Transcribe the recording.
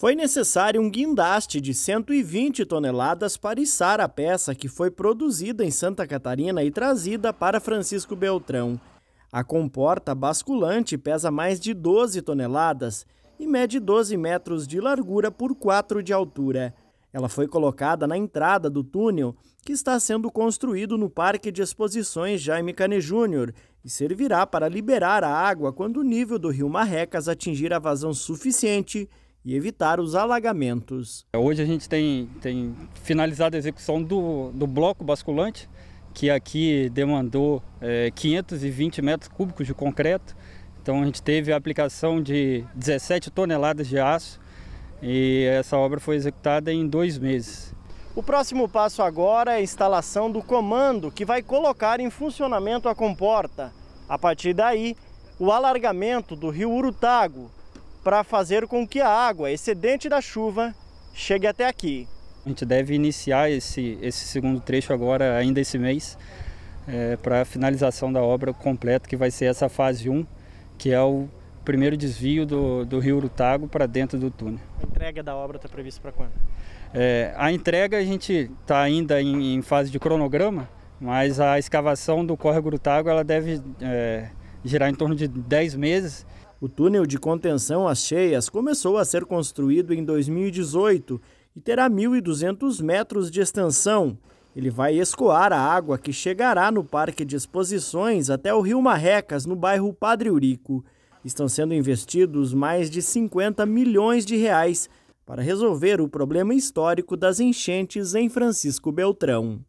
Foi necessário um guindaste de 120 toneladas para içar a peça que foi produzida em Santa Catarina e trazida para Francisco Beltrão. A comporta basculante pesa mais de 12 toneladas e mede 12 metros de largura por 4 de altura. Ela foi colocada na entrada do túnel que está sendo construído no Parque de Exposições Jaime Cane Júnior e servirá para liberar a água quando o nível do rio Marrecas atingir a vazão suficiente e evitar os alagamentos. É, hoje a gente tem, tem finalizado a execução do, do bloco basculante, que aqui demandou é, 520 metros cúbicos de concreto. Então a gente teve a aplicação de 17 toneladas de aço e essa obra foi executada em dois meses. O próximo passo agora é a instalação do comando que vai colocar em funcionamento a comporta. A partir daí, o alargamento do rio Urutago, para fazer com que a água excedente da chuva chegue até aqui. A gente deve iniciar esse, esse segundo trecho agora, ainda esse mês, é, eh, para a finalização da obra completa, que vai ser essa fase 1, que é o primeiro desvio do, do rio Urutago para dentro do túnel. A entrega da obra está prevista para quando? É, a entrega a gente está ainda em, em, fase de cronograma, mas a escavação do córrego Urutago ela deve é, girar em torno de 10 meses. O túnel de contenção às cheias começou a ser construído em 2018 e terá 1.200 metros de extensão. Ele vai escoar a água que chegará no Parque de Exposições até o Rio Marrecas, no bairro Padre Urico. Estão sendo investidos mais de 50 milhões de reais para resolver o problema histórico das enchentes em Francisco Beltrão.